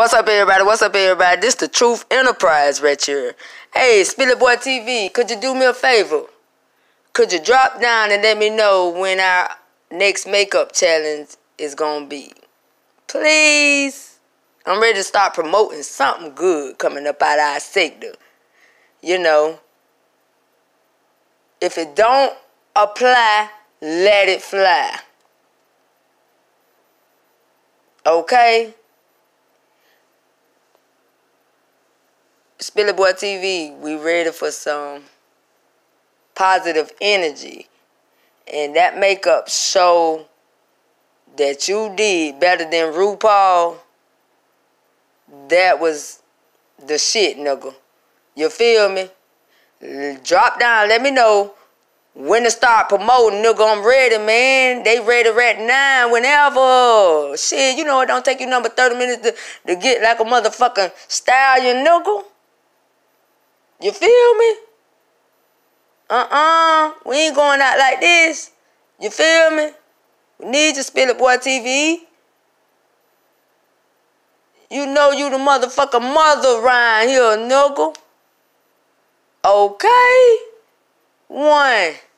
What's up, everybody? What's up, everybody? This the Truth Enterprise right here. Hey, Spiller Boy TV, could you do me a favor? Could you drop down and let me know when our next makeup challenge is gonna be? Please. I'm ready to start promoting something good coming up out of our sector. You know, if it don't apply, let it fly. Okay? Philly Boy TV, we ready for some positive energy. And that makeup show that you did better than RuPaul, that was the shit, nigga. You feel me? Drop down, let me know when to start promoting, nigga. I'm ready, man. They ready right now, whenever. Shit, you know it don't take you number 30 minutes to, to get like a motherfucking stallion, nigga. You feel me? Uh-uh. We ain't going out like this. You feel me? We need to Spill It Boy TV. You know you the motherfucking mother Ryan here, nigga. Okay? One.